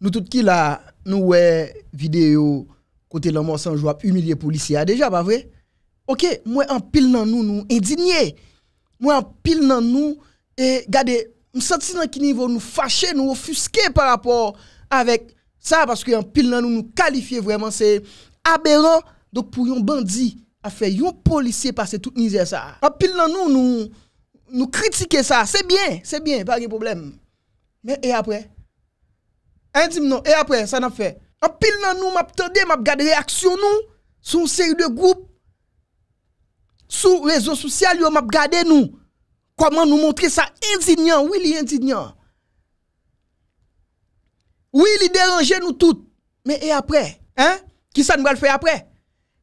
nous tous qui là, nous ouais vidéo côté l'homme sans joie humilié policier déjà pas vrai OK, moi en pile dans nous nous indigné. Moi en pile dans nous et regardez, me senti dans qui niveau nous fâcher, nous offusquer par rapport avec ça parce que en pile dans nous nous qualifier vraiment c'est aberrant donc pour un bandit à faire un policier passer toute misère ça. En pile dans nous nous nous critiquer ça, c'est bien, c'est bien, pas de problème. Mais et après Hein, non. Et après, ça n'a fait. En pile dans nous, m'attendais, m'a regardé réaction nous, sur une série de groupes, sur les réseaux sociaux, m'a regardé nous. Comment nous montrer ça indignant, oui, il est indignant. Oui, il dérangeait nous tous. Mais et après, hein? Qui ça nous va le faire après?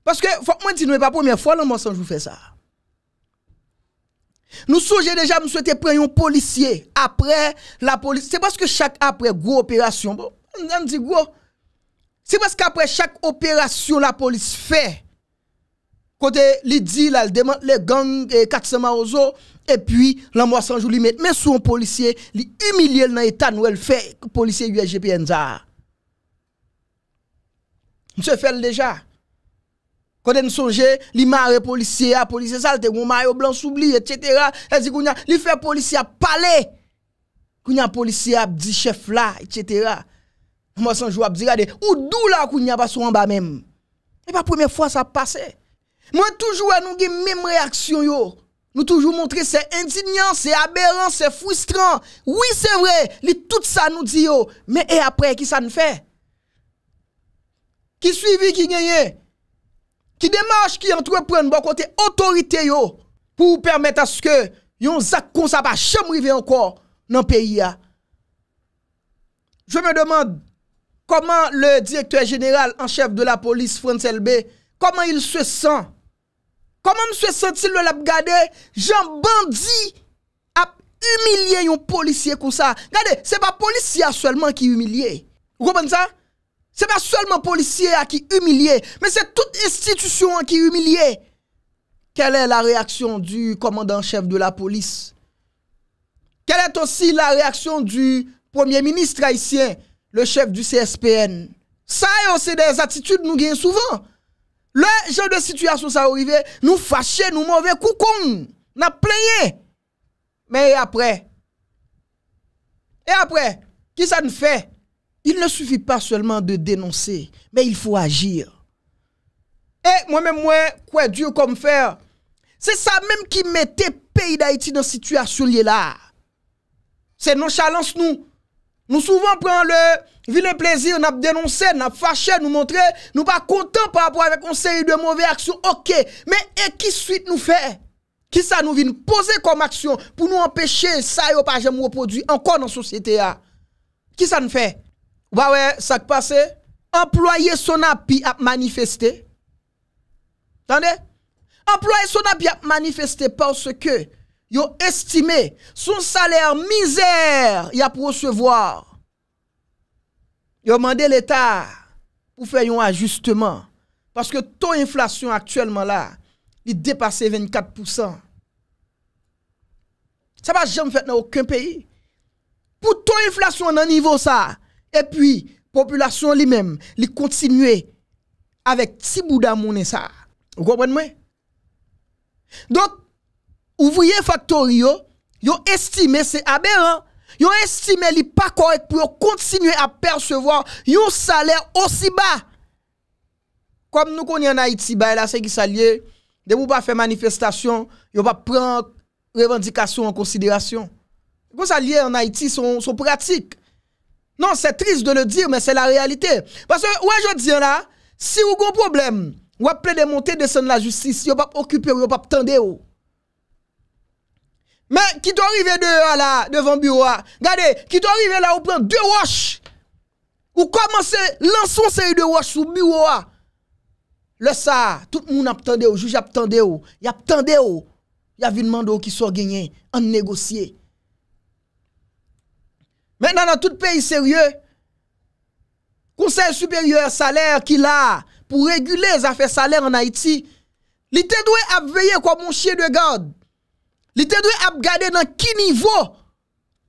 Parce que, faut je moi, dis, nous, pas première fois, le mensonge vous faire ça. Nous songeons déjà, nous souhaitons prendre un policier. Après, la police. C'est parce que chaque après grosse opération, bon, on dit gros. C'est parce qu'après chaque opération, la police fait. Côté, il dit, là, demande les gangs et eh, 400 marozo, et puis, la sans jour, met, mais sous un policier, il humilie dans l'état où elle fait, policier USGPN, ça. Monsieur fait déjà. Quand on songe, li marre policier, ah, policier salte, gon maillot blanc soubli, etc. Elle dit qu'on li fait policier parler. Qu'on a policier a dit chef là, etc. Moi sans jouer, dit regardez, ou d'où là y a pas en bas même. Et pas première fois ça passe. Moi toujours nous avons même réaction yo. Nous toujours montrer c'est indignant, c'est aberrant, c'est frustrant. Oui, c'est vrai, li tout ça nous dit yo, mais et après qui ça nous fait Qui suivi qui gagne Ki demaj ki yon tou prene ba bon kote otorite yo pou ou permette aske yon zak kon sa pa chem rive ankor nan peyi ya. Je me demande, koman le direktor general en chef de la polis Frantz LB, koman il se sent? Koman m se senti lel ap gade, jen bandi ap umilye yon polisye kon sa? Gade, se pa polisye aswelman ki umilye. Gou bon sa? n'est pas seulement policiers qui humilié, mais c'est toute institution qui humilié. Quelle est la réaction du commandant-chef de la police Quelle est aussi la réaction du premier ministre haïtien, le chef du CSPN Ça, c'est des attitudes nous gagnons souvent. Le genre de situation ça arrive, nous fâchons, nous mauvais coucou, nous plaignons. Mais après, et après, qui ça nous fait il ne suffit pas seulement de dénoncer, mais il faut agir. Et moi-même, moi, quoi Dieu comme faire C'est ça même qui mettait pays d'Haïti dans cette situation là. C'est nonchalance nous. Nous souvent prenons le vilain plaisir, nous dénoncé, nous fâché, nous montrer, nous pas contents par rapport avec une série de mauvaises actions. OK, mais et qui suite nous fait Qui ça nous vient poser comme action pour nous empêcher ça et pas jamais reproduire encore dans la société ah? Qui ça nous fait oui, ouais, ça qui passe. Employé Sonapi a manifesté. Attendez? Employé Sonapi a manifesté parce que ont estimé son salaire misère y a pour recevoir. Yo demandé l'État pour faire un ajustement. Parce que taux inflation actuellement là, il dépasse 24%. Ça va jamais faire dans aucun pays. Pour taux inflation un niveau ça, et puis, la population lui-même, lui continuer avec Tibouda bout ça. Vous comprenez Donc, ouvrier factory ils ont estimé c'est aberrant. ont estimé n'est pas correct pour continuer à percevoir un salaire aussi bas. Comme nous connaissons en Haïti, bah, là c'est qui s'allie. De vous pas faire manifestation, on pas prendre revendication en considération. Vous lié en Haïti sont son pratique. Non, c'est triste de le dire, mais c'est la réalité. Parce que, ouais, je dis là, si vous avez un problème, vous appelez de monter, descendre la justice, vous pas occupé, vous pas tendre. Mais qui t'arrive dehors ah, là, devant le bureau, ah? regardez, qui arriver là, vous prend deux roches. Ou commencez, lançons ces série de roches sous le bureau. Ah. Le ça, tout le monde attendait, le juge attendait, il attendait, il y a une demande qui soit gagné, en négocier. Rè nan an tout peyi serye, konsey superior salèr ki la, pou regule zafè salèr an Haiti, li te dwe ap veye kwa moun chie dwe gade, li te dwe ap gade nan ki nivou,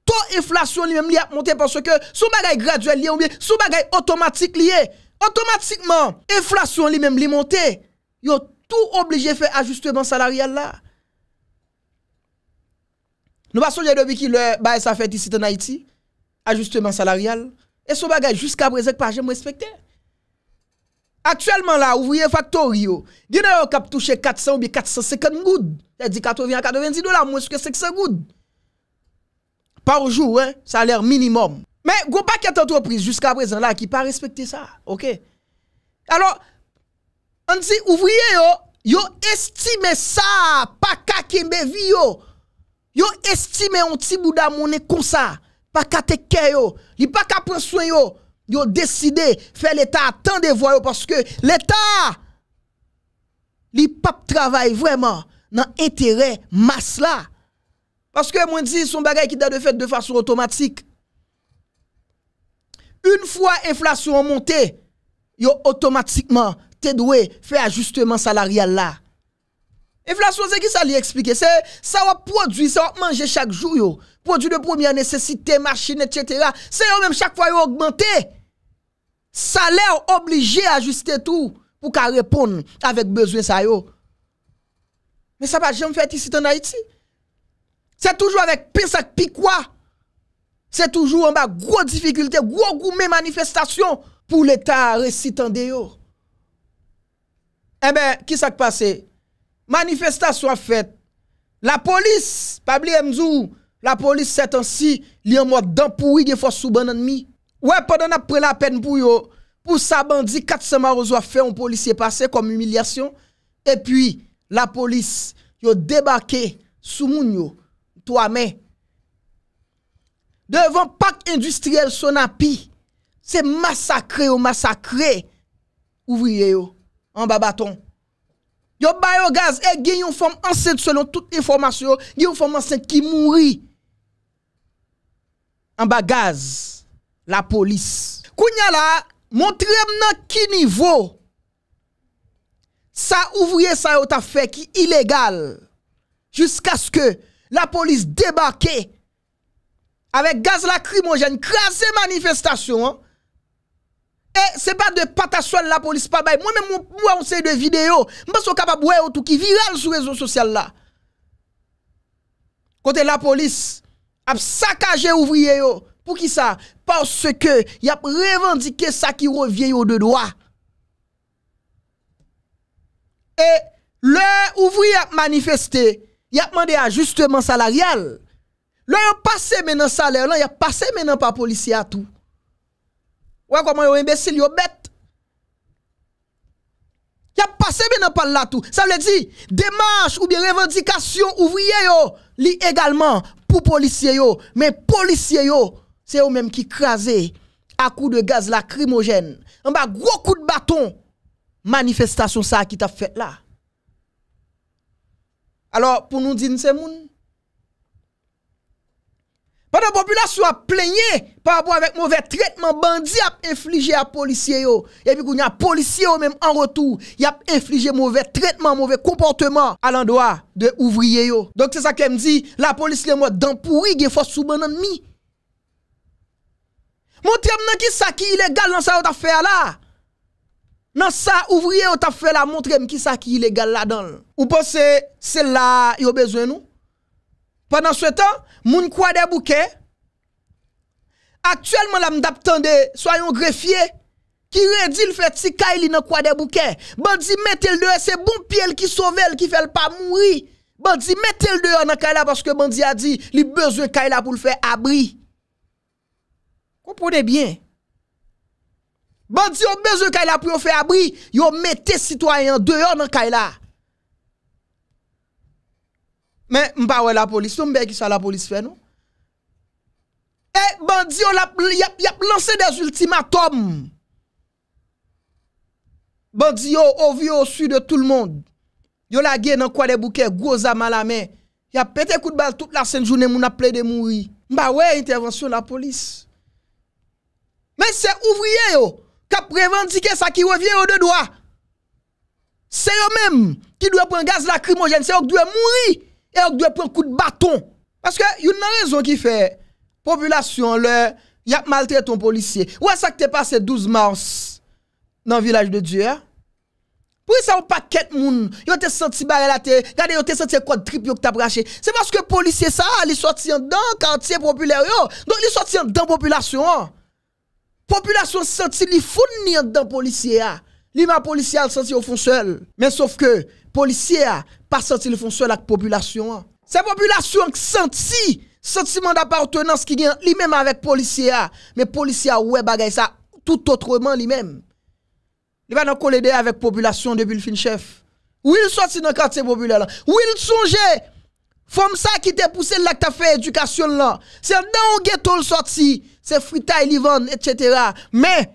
to inflasyon li mèm li ap monte, panso ke sou bagay graduel li yon biye, sou bagay otomatik li yè, otomatikman, inflasyon li mèm li monte, yo tou oblige fè ajuste ban salaryal la. Nou bason jè dwe bi ki lè, bay sa fèt isi ten Haiti, ajustement salarial. Et ce bagage jusqu'à présent, pas j'aime respecté. Actuellement, là, ouvrier factorio, il y a cap touché 400 ou 450 gouttes. C'est-à-dire 80 à 90 dollars, moins que 500 gouttes. Par jour, hein, salaire minimum. Mais il n'y a pas jusqu'à présent là qui pas respecté ça. OK? Alors, on dit ouvrier, yo, yo estime ça, pas kakembe vie yo. Yo estime un petit bout d'amour comme ça pas qu'à te li pas qu'à prendre soin yo, yo décidé faire l'état attendre voir parce que l'état li pas travaille vraiment dans intérêt masse là. Parce que moi dis son bagage qui doit de fait de façon automatique. Une fois inflation montée, yo automatiquement te doué faire ajustement salarial là. Inflation, c'est qui ça lui explique? C'est ça va produire, ça va manger chaque jour, Produit de première nécessité, machine, etc. C'est eux même chaque fois yo Ça Salaire obligé à ajuster tout pour qu'à répondre avec besoin ça Mais ça va jamais faire ici en Haïti. C'est toujours avec pince et C'est toujours en bas gros difficulté, gros gourmet manifestation pour l'État récitant de yo. Eh bien, qui ce qui passé Manifestasyon fèt, la polis, pabli emzou, la polis sèt ansi li anmò dèm pou yi gen fò sou banan mi. Ouè pa dè nan prè la pen pou yo, pou sa bandi kat seman ròzwa fè, an polis yè pase kom humilyasyon. E pwi la polis yo debake sou moun yo, to amè. Devon pak industriel son api, se masakre yo, masakre, ouvriye yo, an babaton. Yo bayo gaz, e gen yon fom ansen selon tout informasyon, gen yon fom ansen ki mouri. An ba gaz, la polis. Kou nya la, montrem nan ki nivou, sa ouvriye sa yot afek ki ilegal, jisk aske la polis debake, avek gaz lakrimonjen, krasen manifestasyon, E se pa de pataswa la polis pa bay, mwen mwen mwen anseye de videyo, mwen son kapap wèyo tout ki viral sou rezon sosyal la. Kote la polis ap sakaje ouvriyeyo, pou ki sa? Pause ke yap revendike sa ki revyeyo de doa. E le ouvriye ap manifestè, yap mandè ajuste man salaryal. Le yon pase menen salary, le yon pase menen pa polisi atou. Ouais, comment yon imbécile, yon bête. Y a passé bien parle là tout. Ça veut dire, démarche ou bien revendication ouvrier yo, li également pour policier yo. Mais policier yo, c'est eux même qui crasé à coup de gaz lacrymogène. En bas, gros coup de bâton. Manifestation ça qui t'a fait là. Alors, pour nous dire, c'est moun, Patan populasyon ap plenye pa abou avèk mouvè tretman bandi ap inflije a polisye yo. Epi kou ni a polisye yo mèm an rotou yap inflije mouvè tretman, mouvè komportèman al an doa de ouvriye yo. Donk se sa kem di, la polisye mò dan pouri gen fòs souban nan mi. Montrem nan ki sa ki ilegal nan sa ou ta fè la. Nan sa ouvriye ou ta fè la montrem ki sa ki ilegal la donl. Ou pò se se la yo bezwen nou? Pendant ce temps, moun kwa des bouquets. Actuellement, la m'dap tande, soyons greffiers. Qui redit le fait si Kaili nan kwa des bouquet. Bandi mettez-le dehors, c'est bon pied qui sauve elle, qui fait le pas mourir. Bandi mettez-le dehors dans Kaila parce que Bandi a dit, li besoin Kaila pour le faire abri. Comprenez bien. Bandi a besoin Kaila pour le faire abri. yon mettez citoyens dehors dans Kaila. Men, mba wè la polis. Sou mbe ki sa la polis fè nou? E, bandi yo la... Yap lanse des ultimatom. Bandi yo, ovyo, suy de tout l'monde. Yo la gen nan kwa de bouke, gwoza ma la men. Yap pete kout bal tout la senjounen mou na ple de moui. Mba wè intervensyon la polis. Men, se ouvriye yo, kap revendike sa ki revyen yo de doa. Se yo men, ki dwe pren gaz lakrimogen, se yo dwe moui. Et on doit prendre coup de bâton. Parce que y a une raison qui fait, population, là... y a maltraité ton policier. Où est-ce que t'es passé 12 mars dans le village de Dieu? Hein? Pour ça, on pas quête moun. Yo te senti barré la terre. Regardez, yo te senti quoi trip yo que t'as braché. C'est parce que policier ça, il sorti dans quartier populaire yo. Donc, il sorti dans population. Population senti li en dans policier ah. a. les ma policier senti au fond seul. Mais sauf que, policier a, ah, pa santi li fon sol ak populasyon an. Se populasyon ki santi, santi man d'apartenans ki gen, li menm avèk polisyè a, men polisyè a ouè bagay sa, tout otreman li menm. Li vè nan kolede avèk populasyon debil fin chèf. Ou il santi nan kante se populè lan, ou il sonje, fòm sa ki te pousse lak ta fè edukasyon lan, se nan ou gètol santi, se fritay li vèn, etc. Men,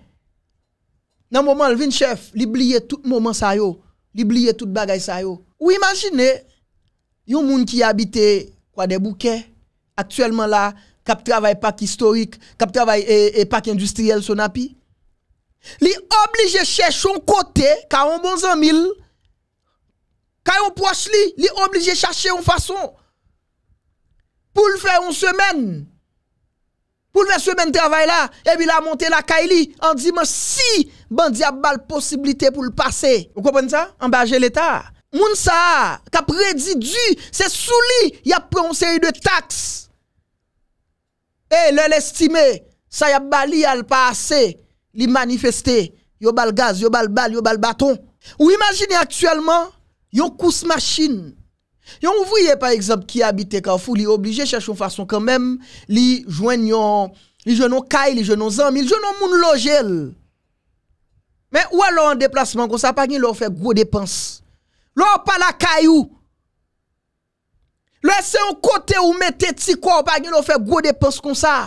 nan mouman alvin chèf, li blye tout mouman sa yo, li blye tout bagay sa yo. Ou imaginez, yon moun qui habitent quoi des bouquets, actuellement là, qui travaille parc historique, qui travaille et, eh, et eh, industriel sonapi. Li oblige chercher un côté, car on bon mille, ka on proche li, li oblige chercher une façon. Pour le faire une semaine, pour le faire semaine de travail là, et puis la monter la Kaili en disant si bon a bal possibilité pour le passer. Vous comprenez ça? Embarger l'État moun sa kap Dieu, c'est sous lui, y a pris de taxes. Et le lestime, ça y a bali al passé, li manifeste, yo bal gaz, yo bal bal, yo bal bâton. Ou imaginez actuellement, yon kous machine. Yon ouvrier par exemple qui habite Carrefour, li obligé chercher une façon quand même, li joigne yon li caille, yon kay, li joigne yon zam, li moun logel. Mais ou alors en déplacement comme ça, pas leur fait gros dépenses. Lò ou pa la kayou. Lò ese ou kote ou mette ti kwa ou pa. Gyo nou fe gwo depans kon sa.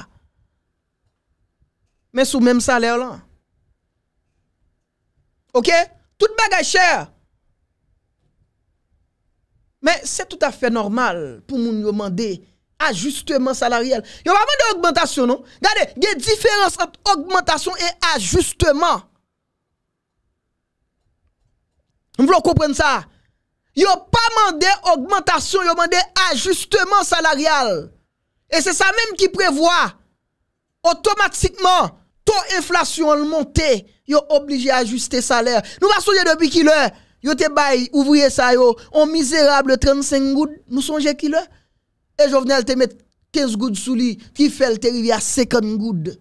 Mè sou mèm salèo lan. Ok? Tout bagay chè. Mè se tout a fè normal. Pou moun yo mande ajustèman salèryèl. Yo pa mande augmentation nou. Gade, gen diferans augmentation et ajustèman. Mè vlo komprenn sa a. Yo pas demandé augmentation, yo demandé ajustement salarial. Et c'est ça même qui prévoit automatiquement ton inflation le monter, yo obligé à ajuster salaire. Nous va songer depuis qui l'heure yo te bail ouvrier ça yo on misérable 35 gouttes, nous songer qui l'heure et Jovenel te mettre 15 gouttes sous lui qui fait le territoire à 50 gouttes.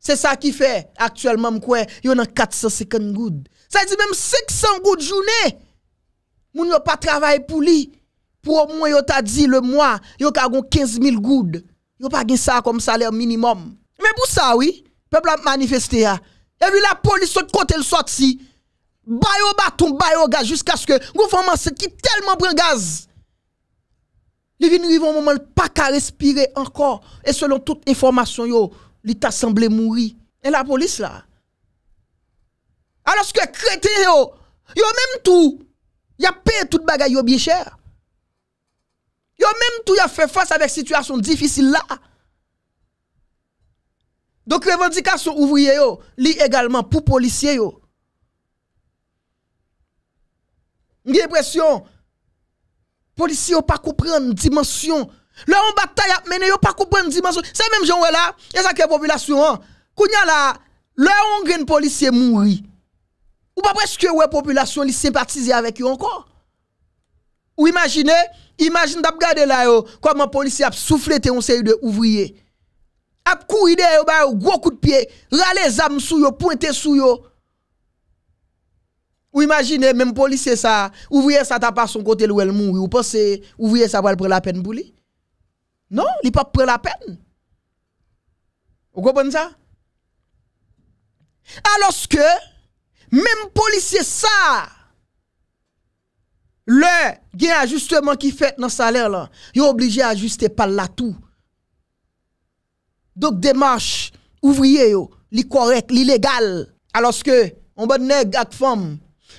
C'est ça qui fait actuellement y yo a 450 gouttes. Ça dit même 500 gouttes journée moun yo pas travail pour lui. Pour au moins yo t'a dit le mois, yo ka gon 15 000 goud. Yo pas gen ça comme salaire minimum. Mais pour ça oui, peuple a manifesté ah. Et puis la police saute côté le sorti. Bayo bâton, bayo gaz jusqu'à ce que gouvernement qui tellement prend gaz. Li vin rive un moment pas qu'à respirer encore et selon toute information yo, li t'a semblé mourir. Et la police là. Alors ce que crétin yo, yo même tout y a payé toute bagaille yo bien cher. Yo même tout y a fait face avec situation difficile là. Donc revendication ouvrier yo, li également pour policier yo. J'ai l'impression policiers pas comprendre dimension. Là en bataille a mené yo pas comprendre dimension. C'est même gens là, et ça que population. Hein. Kounya là, là on gagne policier mouri. Ou pa preske wè populasyon li sempatize avèk yo ankon. Ou imagine, imagine tap gade la yo, kwa mwen polisi ap souflete yon se yon de ouvriye. Ap kou ide yo ba yo, gwo kout piye, rale zam sou yo, pwente sou yo. Ou imagine, mwen mwen polisi sa, ouvriye sa tap ap son kote lou el moun, ou pase ouvriye sa wèl pre la pen pou li. Non, li pa pre la pen. Ou gopon sa? A loske, Mem polisye sa, le gen ajustement ki fet nan saler la, yo oblije ajuste pal la tou. Dok demarche ouvriye yo, li korek, li legal, aloske, onbe neg ak fom,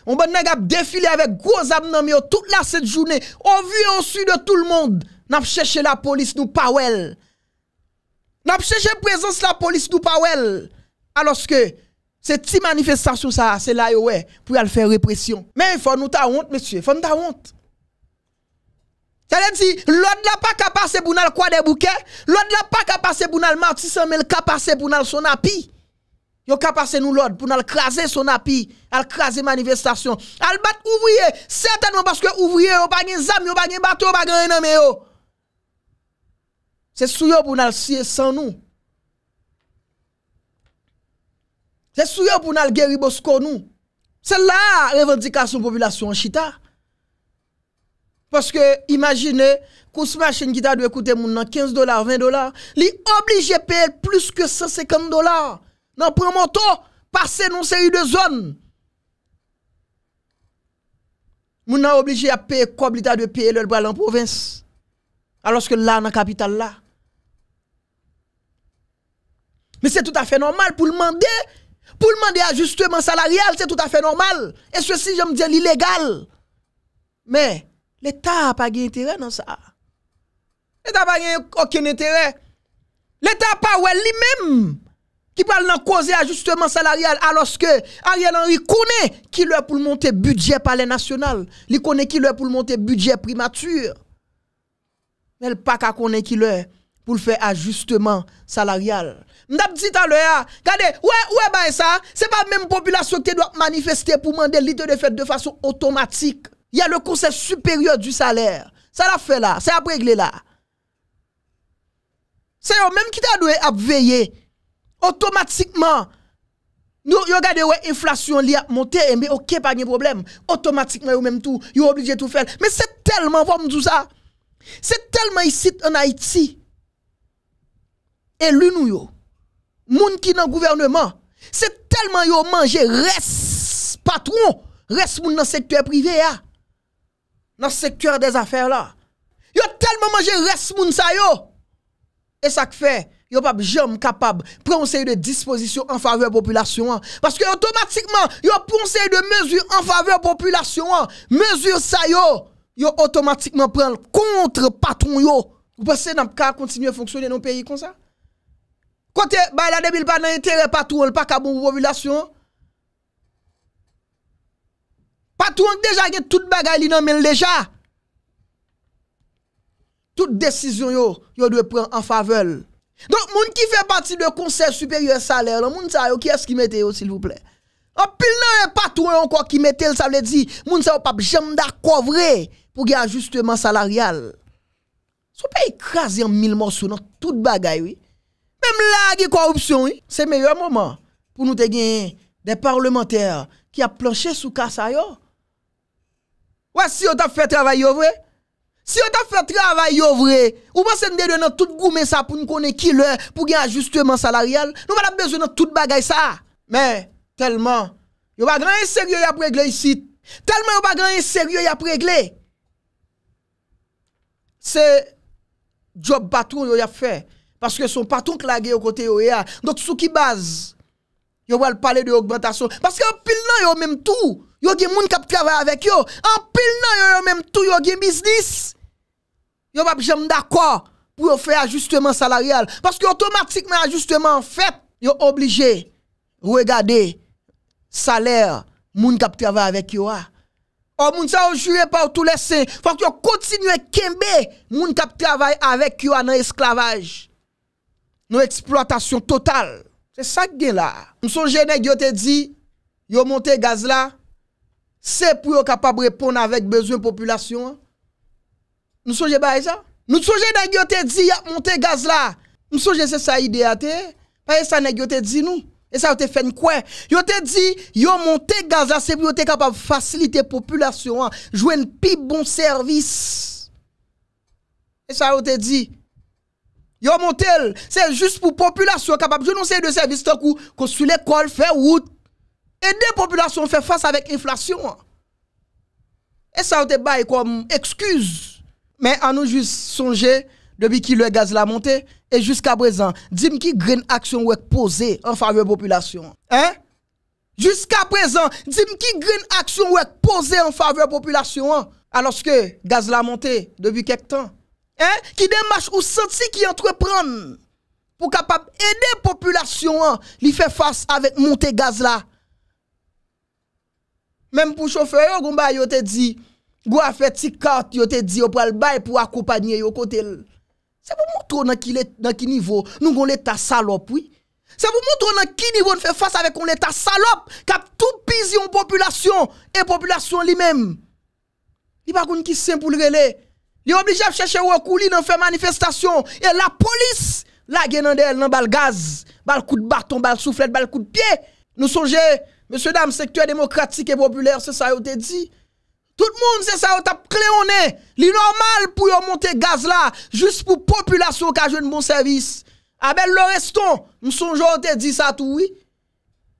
onbe neg ap defile avek groz abnam yo, tout la set jounen, o vu en su de tout l'monde, nap cheche la polis nou pa wel. Nap cheche prezons la polis nou pa wel, aloske, C'est si manifestation ça, c'est là ouais, pour aller faire répression. Mais il faut nous ta honte monsieur, il faut nous ta honte. Ça veut dire l'autre n'a pas qu'à passer pour nous quoi des bouquets, l'autre n'a pas qu'à passer pour nous martissant mais qu'à passer pour nous son api. Yo ka passer nous l'autre pour nous craser son api, al craser manifestation. Al bat ouvrier, certainement parce que ouvrier yo pas gen zam, yo pas gen bateau, pas gen nan yo. C'est sous yo pour nous sans nous. C'est sûr pour nous guérir Bosco nous. C'est là revendication population en chita. Parce que imaginez, course machine qui a dû 15 dollars, 20 dollars, li obligé payer plus que 150 dollars. dans prend moto, passer une série de zones. nous n'a obligé à payer quoi l'état de payer le dans en province. Alors que là, dans la capitale là. Mais c'est tout à fait normal pour le demander pour demander ajustement salarial, c'est tout à fait normal. Et ceci, je me dis, l'illégal. Mais l'État n'a pas d'intérêt dans ça. L'État n'a pas aucun intérêt. L'État n'a pas lui-même qui parle dans causer ajustement salarial alors que Ariel Henry connaît qui leur pour monter budget par les national, il connaît qui leur pour monter budget primature. Mais le pas connaître qui leur pour faire ajustement salarial pas dit à l'heure, regardez, ouais, ouais, bah, ça, c'est pas même population qui doit manifester pour demander l'idée de faire de façon automatique. Il y a le conseil supérieur du salaire. Ça l'a fait là, c'est à régler là. C'est eux même qui t'a à veiller. Automatiquement. Nous, regardez, ouais, inflation li a monté, mais eh ok, pas de problème. Automatiquement, vous même tout, vous obligé de tout faire. Mais c'est tellement, vous tout ça. C'est tellement ici en Haïti. Et nous ou Moun ki nan gouvernement, se telman yo manje res patron, res moun nan sektuer privé ya. Nan sektuer des afer la. Yo telman manje res moun sa yo. E sak fe, yo pap jom kapab pronseye de disposition en faveur populasyon an. Paske otomatikman yo pronseye de mesur en faveur populasyon an. Mesur sa yo, yo otomatikman pran kontre patron yo. Ou pas se nan ka kontinye fonksyonnen nou peyi kon sa? Kote bay la debil pa nan yi tere patrouan l pa kaboun vovilasyon. Patrouan deja gen tout bagay li nan men deja. Tout desisyon yo, yo dwe pren an favel. Don moun ki fe pati de konsey superye saler, moun sa yo kyes ki mete yo silvouple. An pil nan yi patrouan yon kwa ki mete yo sa vle di, moun sa yo pap jemda kovre pou gen ajuste man salaryal. Soupe yi krasi an mil morsou nan tout bagay wii. Même là, corruption. C'est le meilleur moment pour nous gagner des parlementaires qui a planché sous yo. Ouais, si on t'a fait travail, vrai. Si on t'a fait travail, vrai. Ou pas se nous tout goumé ça pour nous connaître qui le, pour gagner ajustement salarial. Nous avons besoin de tout bagay ça. Mais, tellement, il n'y a pas grand sérieux à régler ici. Tellement il n'y pas grand sérieux à régler. C'est job patron qu'on a fait. Parce que son patron clagué au côté OEA. Donc, sous qui base Yo va parler de augmentation. Parce que pile nan yo même tout. Yo des moun qui travaille avec yo. En pile nan yo même tout yo des business. Yo pas jamais d'accord pour faire ajustement salarial. Parce que automatiquement ajustement en fait, yo obligé regarder salaire moun qui travaille avec yo. Oh, moun sa jure par tous les saints. Faut que yo continue kembe moun kap travaille avec yo dans esclavage. Nou eksploatasyon total. Se sak gen la. Nou sonje nek yo te di, yo monte gaz la, se pou yo kapab repon avèk bezwen populasyon. Nou sonje ba e sa? Nou sonje nek yo te di, yo monte gaz la. Nou sonje se sa ide ate. Pa e sa nek yo te di nou. E sa yo te fen kwen. Yo te di, yo monte gaz la, se pou yo te kapab fasilite populasyon. Jouen pi bon servis. E sa yo te di, Yo c'est juste pour population capable de nous de service tant coup construire l'école, faire route. Aider populations fait face avec l'inflation. Et ça on te comme excuse. Mais à nous juste songer depuis que le gaz l'a monté et jusqu'à présent, dis-moi qui green action ou posée en faveur de population. Hein? Jusqu'à présent, dis-moi qui green action ou posé en faveur de population hein? alors que gaz l'a monté depuis quelque temps. Ki demache ou senti ki entrepren pou kapap edè populasyon an li fè fòs avèk moun te gaz la. Mèm pou chòfer yo goumba yo te di gwa fè tsi kart yo te di yo pou albay pou akoupanye yo kote l. Se pou moun trò nan ki nivò nou goun lè ta salop, oui. Se pou moun trò nan ki nivò nou fè fòs avèk goun lè ta salop kap tou pizyon populasyon e populasyon li mèm. Li pa koun ki sèm pou lè lè Il est obligé de chercher coulis dans faire manifestation. Et la police, la guenandelle elle, dans bal gaz, bal coup de bâton, bal soufflet, bal coup de pied. Nous songez, monsieur dames secteur démocratique et populaire, c'est ça, vous te dit. Tout le monde, c'est ça, on tape clé on est. Li normal pour yon monter gaz là, juste pour population qui a joué un bon service. Abel le reston, nous on te dit ça tout, oui.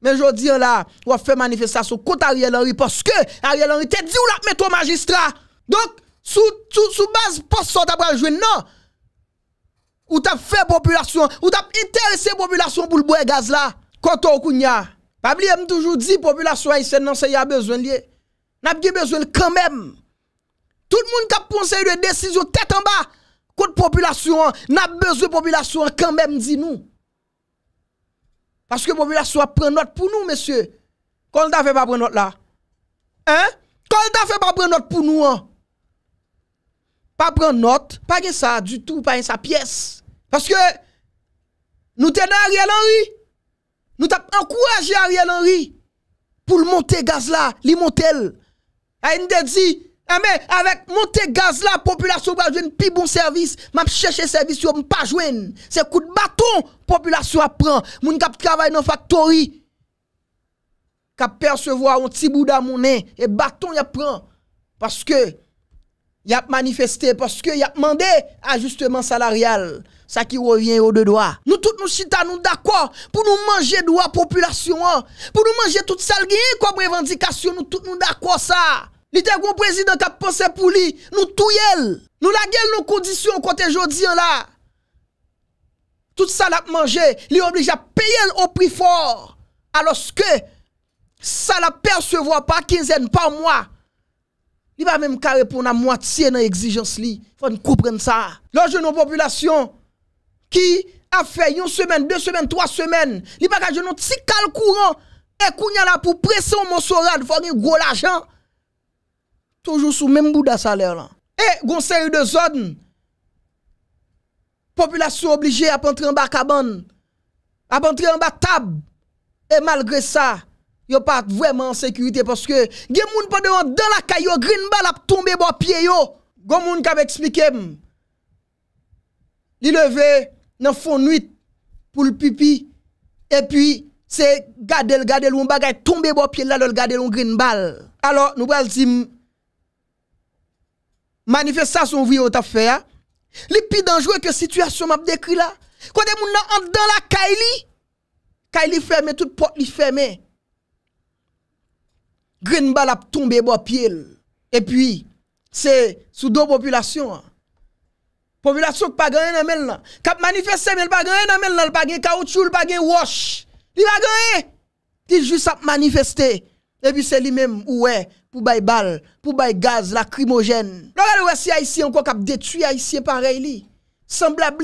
Mais je dis là, on fait manifestation contre Ariel Henry parce que Ariel Henry te dit ou la mettre au magistrat. Donc, Sou bas pos sa ta pral jwen nan. Ou ta fe populasyon. Ou ta p'interese populasyon pou l'bouye gaz la. Konto ou kounya. Pabli em toujou di populasyon a yisen nan se ya bezwen liye. Na p'ge bezwen kanmen. Tout moun ka p'ponse yu de desisyon tetan ba. Kout populasyon an. Na bezwen populasyon an kanmen di nou. Paske populasyon a pren not pou nou mesye. Kon ta fe pa pren not la. Hein? Kon ta fe pa pren not pou nou an. pas prendre note, pas que ça du tout, pas sa pièce. Parce que nous tenons Ariel Henry. Nous t'avons encouragé Ariel Henry pour le monter gaz là, li montel. Ah, a te dit, ah, mais avec monter gaz là, population va jouer plus bon service. M'a chercher service, yo pas jouer. C'est coup de bâton, population prend. Moun kap travaille dans factory. Kap percevoir un petit bout d'amour et bâton y prend. Parce que Yap manifeste paske yap mande ajustement salarial Sa ki revyen ou de doa Nou tout nou chita nou dakwa pou nou manje doa populasyon an Pou nou manje tout sal genyi kwa brevandikasyon nou tout nou dakwa sa Li te goun prezident ap pense pou li nou touy el Nou la gen nou kondisyon kote jodi an la Tout sal ap manje li oblige ap peye el ou pri for Aloske sal ap persevo pa kinzen pa mwa li pa mèm karepon a mwatiye nan exijans li, fòn koupren sa. Lò jè nou populasyon ki a fè yon semen, dè semen, tòa semen, li pa kajè nou tsi kal kouran, e koun yon apou presyon mòsoran, fòn yon gòl ajan, toujou sou mèm bouda salèr lan. E, gòn sè yon de zon, populasyon oblijè ap entri an ba kaban, ap entri an ba tab, e malgre sa, yo pas vraiment en sécurité parce que gen moun pas devant dans la caillou green ball a tombé bon pied yo gon moun ka m'expliquer li levé nan fond nuit pour le pipi et puis c'est garder le garder l'on bagay tomber bon pied là le garder l'on green ball alors nous pral dire manifestation oui on t'a fait li plus dangereux que situation m'a décrit là quand des moun dans la kay, li caille fermé toute porte li ferme. Green balle a tombé bo pied. Et puis, c'est sous deux populations. Population qui pas gagné dans mel là. manifester mais pas gagné dans là, pas gagné caoutchouc, pas gagné wash. n'a pas gagné. Il juste à Et puis c'est lui-même ouais pour bay bal pour bay gaz lacrymogène. Là, si haïtien encore cap détruit haïtien pareil li. Semblable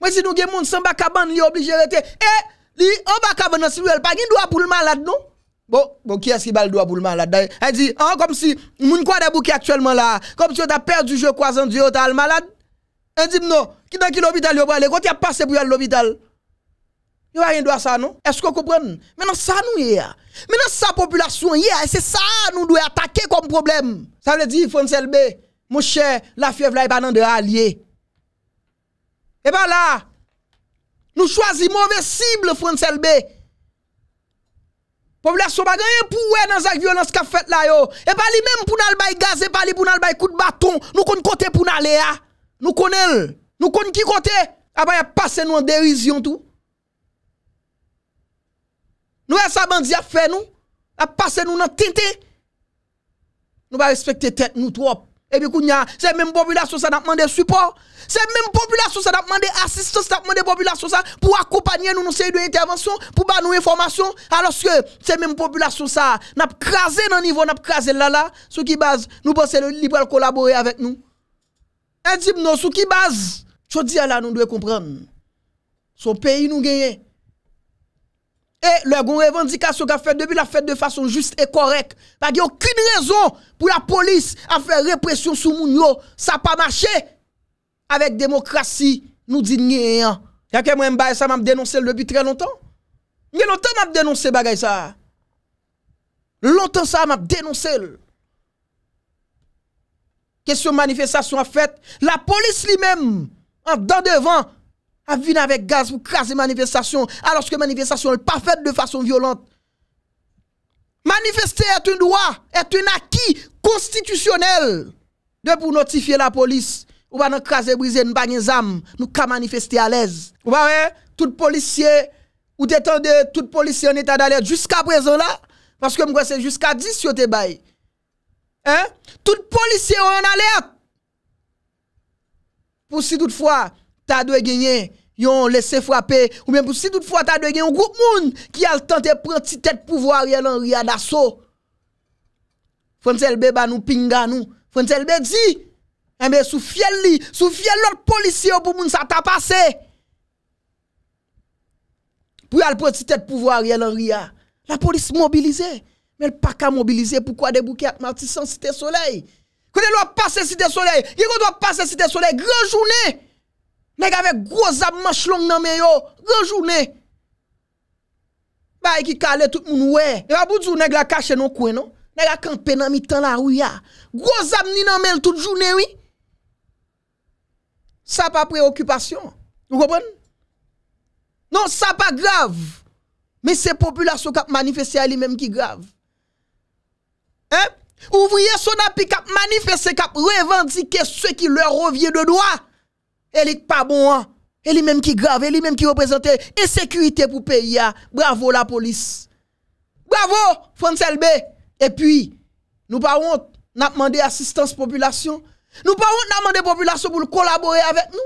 Moi si nous gen monde sans sont li obligé rester. Et eh, Li, o baka vè nan silou el pa, gwen do a pou l malad nou? Bo, bo ki eski bal do a pou l malad? Ay di, an kom si, moun kwa de bou ki aktuelman la, kom si yo ta per du jo kwa zan di yo ta al malad? Ay di mno, ki nan ki l orbital yo pwa le, kwa ti a pase pou yal l orbital? Yo a yen do a sa nou? Esko koupwen? Menan sa nou ye? Menan sa populasyon ye? E se sa nou do a take kom problem? Sa mwen di, fon selbe, mou che, la fyev la e banan de al ye? E pa la, e pa la, Nou chwazi mouve sible foun selbe. Pou vle sou bagan yon pou wè nan zak vyolans ka fèt la yo. E bali mèm pou nal bay gaz, e bali pou nal bay kout baton. Nou kon kote pou nalè ya. Nou kon el. Nou kon ki kote. A bay ap pase nou an derizyon tou. Nou e sa bandzi a fè nou. A pase nou nan tintè. Nou bay respekte tèt nou trop. Et puis, c'est même population ça a demandé support. C'est même population ça a demandé assistance, ça a population ça pour accompagner nous, nous série d'interventions, pour ba nous information. Alors que c'est même population ça n'a crasé dans le niveau, n'a crasé là là, sur qui base, nous pensons le libre collaborer avec nous. Et dis nous, sur qui base, je dis à là, nous devons comprendre. Son pays nous gagne. Et le gon revendication qu'a fait depuis la fête de façon juste et correcte. Pas a aucune raison pour la police à faire répression sous moun Ça n'a pas marché. Avec démocratie, nous dit rien. Y'a que moi ça m'a dénoncé depuis très longtemps. Mais longtemps m'a dénoncé bagay ça. Longtemps ça m'a dénoncé. Question manifestation a fait, la police lui-même en dedans devant a avec gaz pour craser manifestation, alors que manifestation n'est pas faite de façon violente. Manifester est un droit, est un acquis constitutionnel de pour notifier la police. Ou pas nous craser, briser, nous pas pouvons nous manifester à l'aise. Ou pas, tout policier, ou détendez tout policier en état d'alerte jusqu'à présent là, parce que moi c'est jusqu'à 10 sur te bail. Hein? Tout policier en alerte. Pour si toutefois, t'as dû gagner yon laissé frapper ou bien si toutefois t'as de un groupe moun qui a tenté prendre petite tête pouvoir Ariel en ria d'assaut Francel beba nous pinga nous Francel B dit eh bien sous fiel li sous fiel l'autre policier pour moun ça t'a passé pour aller prendre petite tête pouvoir Ariel en a ah. la police mobilisée mais elle pas qu'à mobiliser pourquoi débouquer avec Martissan Cité Soleil quand elle doit passer Cité Soleil il doit passer Cité Soleil grande journée Nèk avèk groz ap manch long nan men yo, gen jounè. Ba e ki kale tout moun wè. Ewa boudzou nèk la kache non kwenon. Nèk la kanpe nan mi tan la ou ya. Groz ap ni nan men tout jounè wè. Sa pa preokupasyon. Nou kopon? Non sa pa grav. Men se populasyon kap manifese alimem ki grav. Hè? Ouvriye son api kap manifese kap revendike se ki lè revye de doa. Elle est pas bon, hein. elle est même qui grave, elle est même qui représente insécurité pour pays. Hein. Bravo la police. Bravo, France LB. Et puis, nous pas demander assistance demandé assistance population. Nous pas demander n'a demandé population pour collaborer avec nous.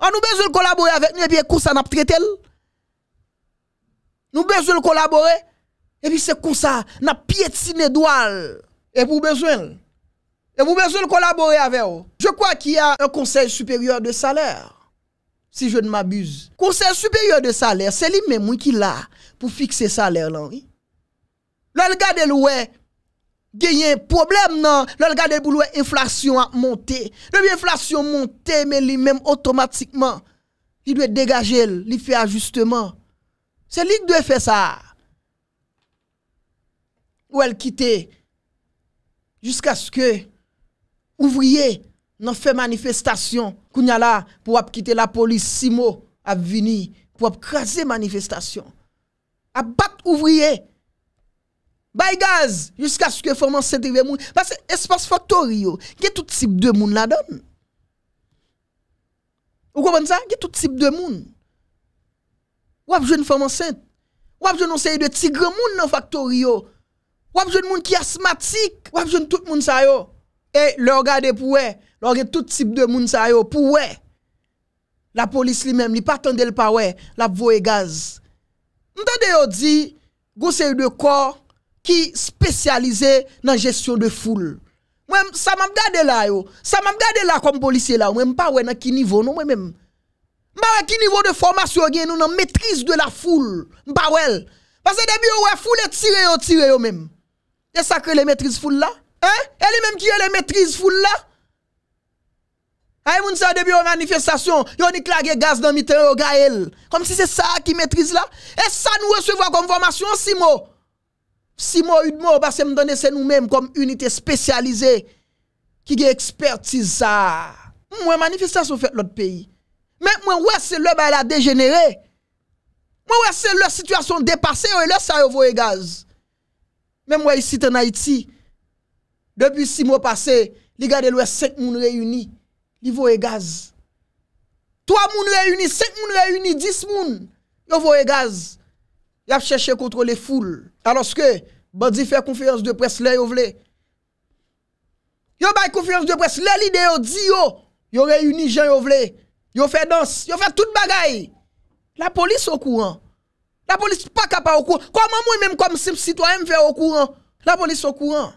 On ah, nous besoin de collaborer avec nous, et puis, comme ça, n'a traité. Nous besoin de collaborer, et puis, c'est comme ça, n'a piétiné doigts Et pour besoin. E mou bezoun kolabore ave ou. Je kwa ki a un konsej superyor de saler. Si je ne m'abuse. Konsej superyor de saler, se li men mwen ki la pou fikse saler lan. Lè l'gade lwè genyen problem nan. Lè l'gade lwè bou lwè inflasyon a monté. Lè lwè inflasyon monté, men li men automatikman. Li dwe degajel, li fè ajustement. Se li dwe fè sa. Ou el kite. Jiska skè. Ouvriye nan fe manifestasyon kounya la pou ap kite la polis si mo ap vini, pou ap krasi manifestasyon. A bat ouvriye, bay gaz, jiska skwe foman sentive moun. Bas espos faktoriyo, ge tout sip de moun la don. Ou koman sa, ge tout sip de moun. Wap jen foman sent, wap jen osay de tigre moun nan faktoriyo, wap jen moun ki asmatik, wap jen tout moun sayo. leur regarder pour eux, leur tout type de moun sa yo pour La police lui-même, li pas tendel pas la voye gaz. M'tende yo dit, gosse de corps qui spécialisé dans gestion de foule. Moi ça m'a gade là yo, ça m'a gade là comme policier là, même pas ouais dans qui niveau non moi même. qui niveau de formation gen nous dans maîtrise de la foule. M'pa ouais. Parce que depuis ouais foule tire yo tire yo même. Et ça que les maîtrise foule là Hein? Elle même qui elle maîtrise foule là. Aïe moun sa depuis la manifestation, yon ni klage gaz dans mitan yo gaël. Comme si c'est ça qui maîtrise là. Et ça nous recevoir comme formation Simo. Simo Udmo parce que me donner c'est nous-mêmes comme unité spécialisée qui a expertise ça. Moi manifestation fait l'autre pays. Mais moi ouais c'est le bail a dégénéré. Moi ouais c'est leur situation dépassée et là ça yon voye gaz. Même moi ici en Haïti, Depi 6 moun pase, li gade lwe 5 moun reyuni, li vore gaz. 3 moun reyuni, 5 moun reyuni, 10 moun, yo vore gaz. Yap cheche kontro le foule, aloske bandi fe konfiyans de presle yo vle. Yo bay konfiyans de presle, li de yo di yo, yo reyuni jan yo vle. Yo fe dans, yo fe tout bagay. La polis okouran. La polis pa kapa okouran. Koman moun mèm kom simp si to em fe okouran? La polis okouran.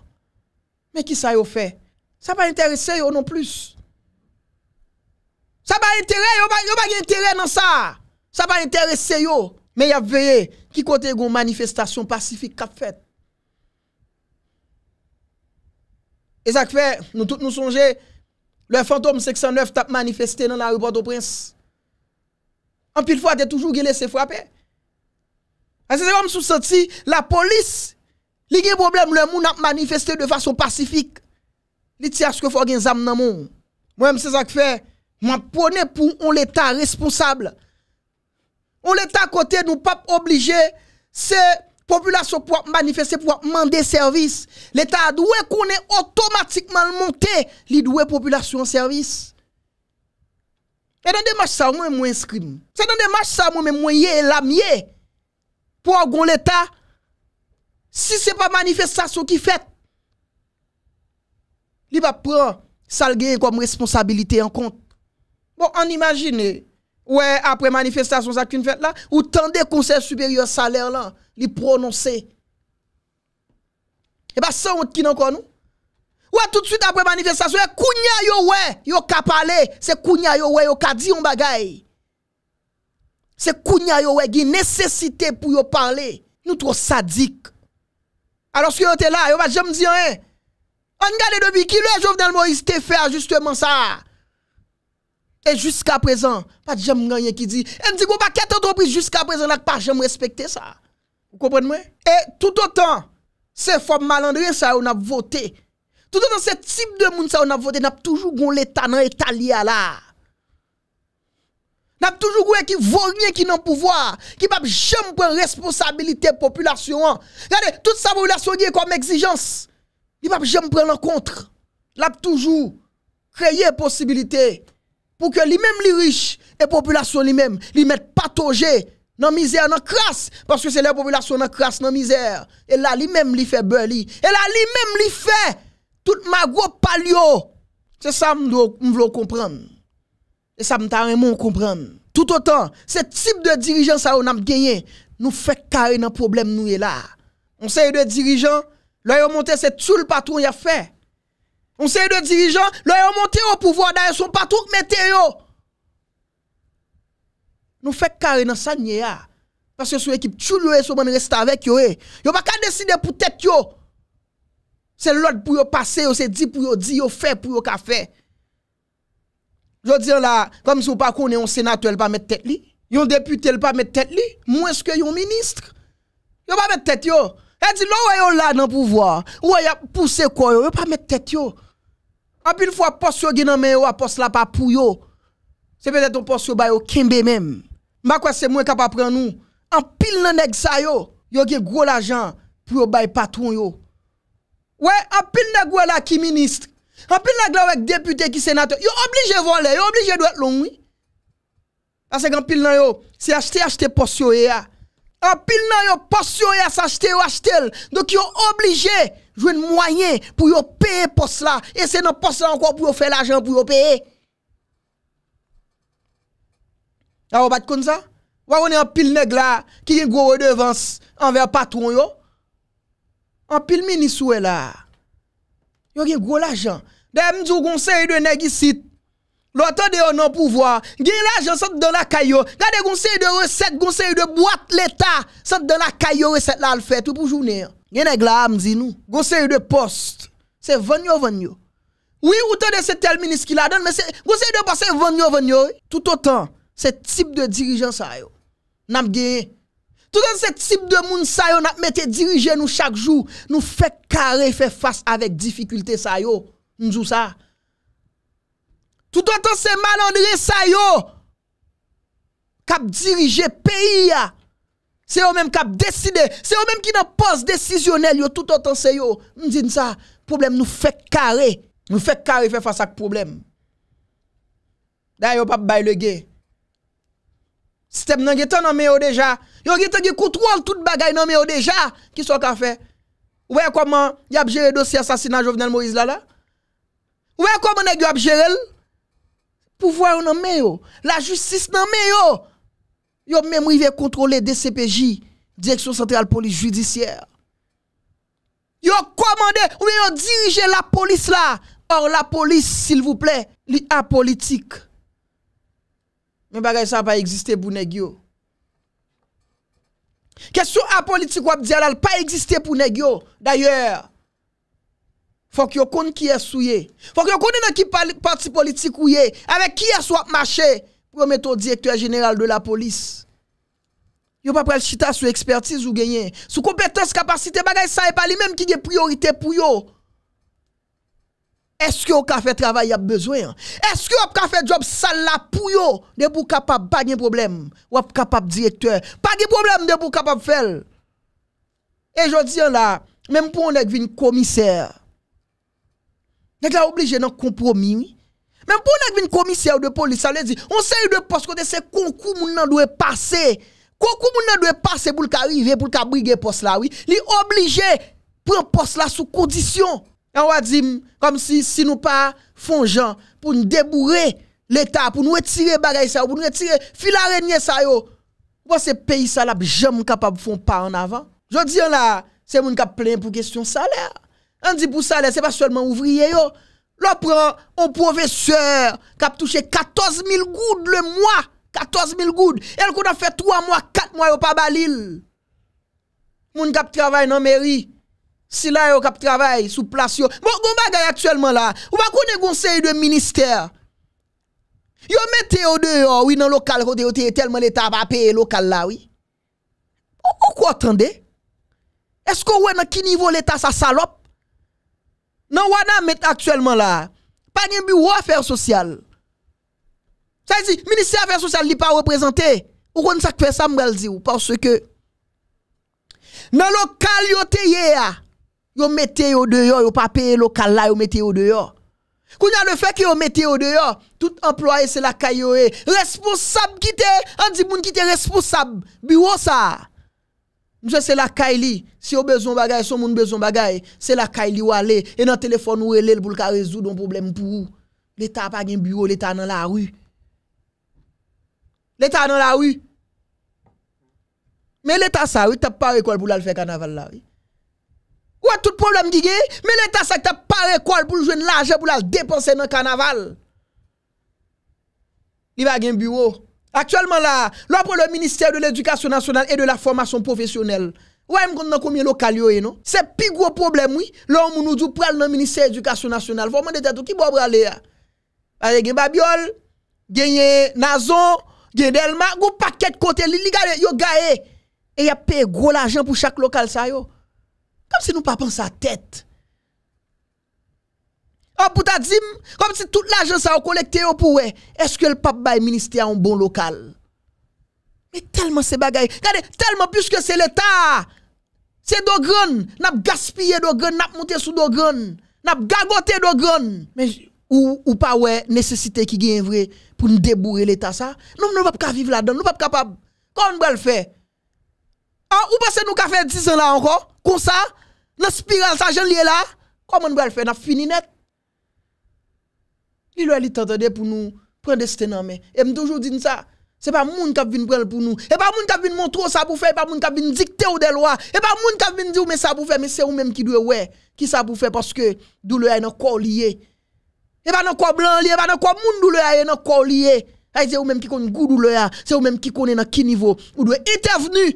Mè ki sa yo fè? Sa pa interese yo non plus. Sa pa interese yo, yo pa gen interese nan sa. Sa pa interese yo, mè ya veye ki kote yon manifestasyon pasifik kap fèt. E zak fè, nou tout nou sonje, lè fantôme 609 tap manifesté nan la roubade au prince. An pi l fò, de toujou gilè se fwapè. An se se wè m sou soti, la polis... Li gen problem, lè moun ap manifestè de fasyon pasifik. Li tse aske fò gen zam nan moun. Mwen mse zak fè, mwen pwone pou on l'Etat responsable. On l'Etat kote nou pap oblige se populasyon pou ap manifestè, pou ap mande servis. L'Etat adwè konè otomatikman montè li dwè populasyon servis. E nan demaj sa mwen mwen eskrim. Se nan demaj sa mwen mwen ye lamye pou agon l'Etat, Si ce n'est pas manifestation qui fait, il va prendre ça comme responsabilité en compte. Bon, on imagine, ouais, après manifestation, ça qu'une fête là, ou tant de conseils supérieurs salaires là, il prononcer. Et bien, bah, sans honte qui n'en nous. Ouais, tout de suite après manifestation, eh, kounya yo ouais, yo ka parler, c'est kounya yo ouais, yo ka dire un bagay. C'est kounya yo qui nécessité pour yo parler. Nous trop sadiques. Alos ki yo te la, yo pa jem di an, an gade dobi ki le jovenel mo is te fe a justweman sa. E jusqu'a prezan, pa jem ganyen ki di, en di go pa ket an to priz jusqu'a prezan la ki pa jem respekte sa. Ou kompren mwen? E tout otan, se fom malandriye sa ou na vote, tout otan se tip de moun sa ou na vote, nap toujou gon leta nan etalia la. N'a toujours ouais qui rien qui n'en pouvoir, qui pas jamais prendre responsabilité population. Regardez, toute sa population est comme exigence. Il pas jamais prendre en compte. L'a toujours créé possibilité pour que lui-même les riches et population lui-même lui mette patogé dans misère dans crasse parce que c'est la population dans crasse dans misère et là lui-même lui fait beurre et là lui-même lui fait tout ma gros palio. C'est ça que je veux comprendre. Et ça me vraiment comprendre. Tout autant, ce type de dirigeant ça on a gagné, nous fait carrément problème nous est là. On sait de dirigeants, là ont monté c'est tout le patron y a fait. On sait de dirigeants, là ont monté au pouvoir d'ailleurs son patron météo. Nous fait carrément ça sang. parce que sur équipe tout le monde reste avec yo. Yo pas décider pour tête yo. C'est l'autre pour yo passer, c'est dit pour yo dire, yo fait pour yo faire. Je dis là, comme si vous pas connaissez un sénateur, pas mettre tête li. Un député, pas mettre tête li. Moins que un ministre. Yo pas mettre tête yo. Elle dit, l'on est là dans le pouvoir. Ou a poussé quoi yo. Yo pas mettre tête yo. En pile fois, poste yo dans main yo, poste là pas pour yo. C'est peut-être un poste yo ba yo kembe même. M'a quoi c'est moins capable prendre nous. En pile nan nèg sa yo. Yo gros l'argent pour yo bay patron yo. Ouais, en pile nèg la qui ministre. En pile là avec député qui sénateur, yo obligé voler, ils obligé doit long oui. Parce que en pile nan yo, c'est acheter acheter poste ya. En pile nan yo poste a s'acheter ou acheter. Donc yo obligé jouer moyen pour yo payer poste là et c'est dans poste là encore pour faire l'argent pour yo payer. Ah, on pas comme ça? Ou on est en pile nèg là qui une gros redevance envers patron yo. En pile ministre là. Yo gen gros l'argent. Dem du conseil de nèg ici. L'autre de non pouvoir. Gen l'argent sort dans la caillou. Gade conseil de recette, conseil de boîte l'état. Sort dans la kayo recette là le fait tout pour journée. Hein. Gen nèg la m'di nous. Conseil de poste. C'est vanyo vanyo. Oui, autant de se tel ministre qui la donne, mais c'est conseil de poste c'est vanyo vanyo. Tout autant, c'est type de dirigeant ça yo. N'a Tout an se tip de moun sa yo nan ap mette dirije nou chak jou. Nou fe kare fe fas avek difikulte sa yo. Mdjou sa. Tout an ton seman an dirije sa yo. Kap dirije peyi ya. Se yo men kap deside. Se yo men ki nan pos desizyonel yo tout an ton se yo. Mdjou sa. Problem nou fe kare. Nou fe kare fe fas ak problem. Da yo pap bay legey. C'est nan getan nan meyo déjà. Yo getan qui contrôle toute bagaille nan meyo déjà. Qui sont qu'a fait? Ouais comment y a géré dossier assassinat Jovenel Moïse là là? Ouais comment nèg a géré pouvoir nan meyo, la justice nan meyo. Yo même rivé contrôler DCPJ, Direction centrale police judiciaire. Yo commandé ou bien dirigé la police là. Or la police s'il vous plaît, li apolitique. Mwen bagay sa pa egziste pou negyo. Kèsyon apolitik wap di alal pa egziste pou negyo. D'ayor, fok yon kon ki esou ye. Fok yon kon yon ki parti politik ou ye. Awe ki esou wap mache, prometo direktor general de la polis. Yon pa prel chita sou ekspertiz ou genyen. Sou kompetens kapasite bagay sa e pali menm ki de priorite pou yo. Eske ou ka fe travaye ap bezwen? Eske ou ka fe job sal la pou yo? De pou kapap bagyen problem? Ou ap kapap direktor? Pagye problem de pou kapap fel? E jodi an la, menm pou an ek vin komiser, nek la oblige nan kompromi, oui? Menm pou an ek vin komiser ou de polis, an le di, on se yi de pos kote se konkou moun nan dwe pase. Konkou moun nan dwe pase pou lka rive, pou lka brige pos la, oui? Li oblige pou yon pos la sou kondisyon. On va dire, comme si, si nous pas font gens pour nous débourrer l'État, pour nous retirer les ça, pour nous retirer fil araignée ça yo. Pour ce pays ça là, jamais capable de faire pas en avant. Je dis là, c'est mon qui plein pour question salaire. On dit pour salaire, c'est pas seulement ouvrier yo. L'on prend un professeur qui a touché 14 000 gouttes le mois. 14 000 gouttes. Elle qu'on a fait 3 mois, 4 mois, au pas balil. Mon cap travaille dans la mairie. Si la yo kap travay, sou plasyon. Bon, goun bagay aktuelman la, ou bakounen gounseye de minister, yo mette yo de yo, ou nan lokal, kote yo teye telman l'Etat papeye lokal la, oui? Ou kou kou atende? Esko ouwe nan ki nivou l'Etat sa salop? Nan wana mette aktuelman la, pa nye bi ou afer sosyal? Sa yi zi, minister afer sosyal li pa reprezenté, ou kon sa kwe sa mrel zi ou, parce ke nan lokal yo teye ya, yo metye yo deyo, yo papeye lokal la, yo metye yo deyo. Kou nyan le fe ki yo metye yo deyo, tout employe se la kay yo e, responsab kite, anzi moun kite responsab, biwo sa. Mwen se se la kay li, se yo bezon bagay, se moun bezon bagay, se la kay li wale, e nan telefon wale lel pou lka rezou don problem pou ou. Le ta pa gen biwo, le ta nan la wu. Le ta nan la wu. Me le ta sa wu, te pa re kwa l pou lal fe kanaval la wu. Wè tout problem di ge, mè lè ta sa ki ta par ekol pou l'jwen laje pou lal depanse nan kanaval. Li wè gen bureau. Aktuellement la, lò pou lò Ministère de l'Education Nationale et de la Formation Professionnelle. Wè mè kont nan koumye lokal yo e nou. Se pi gwo problem wè, lò moun nou djou pral nan Ministère de l'Education Nationale. Vò mè de tatou ki bo bra lè ya. A ye gen babiol, genye nazon, genye delman, gwo paket kote li li gare yo gare. E ya pe gwo l'ajan pou chak lokal sa yo. Comme si nous pas pensé à tête. Oh, pour comme si toute l'argent ça a collecté pour Est-ce que le pape bail ministère un bon local? Mais tellement ces bagailles. Regardez, tellement puisque c'est l'État. C'est Dogon. N'a gaspillé Dogon, n'a monté sous Dogon. N'a gagoté Dogon. Mais ou, pas ouais, nécessité qui gagne vrai pour nous débourrer l'État ça. nous ne pouvons pas vivre là-dedans. Nous ne pouvons pas capable. Comment on va le faire? Ah, ou pas nous qui faire 10 ans là encore? Comme ça? La spirale, ça, j'en lié là. Comment on va le faire? Nous fini net. Il a tenté pour nous prendre destin en main. Et me toujours dit ça. C'est pas moun qui vient prendre pour nous. Et pas moun qui vient montrer ça pour faire, et pas moun qui vient dicter ou des lois. Et pas moun qui vient dire mais ça pour faire, mais c'est ou même qui doit ouais, qui ça pour faire parce que douleur est encore lié. Et pas dans corps blanc lié, pas dans corps moun douleur est encore lié. C'est ou même qui connaît goût douleur, c'est ou même qui connaît dans quel niveau. Ou doit intervenir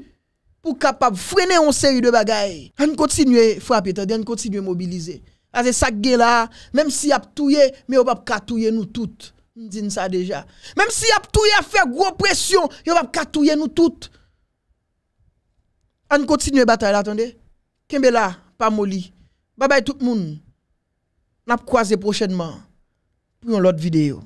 pour capable freiner une série de bagailles. On continue frapper, on continue à mobiliser. C'est ça qui est là, même si a tout, mais on pas tout nous toutes. On dit ça déjà. Même si a touillé à faire gros pression, on pas qu'à nous toutes. On continue bataille attendez. Kembe là, pas Moli. Bye bye tout le monde. va croiser prochainement pour une autre vidéo.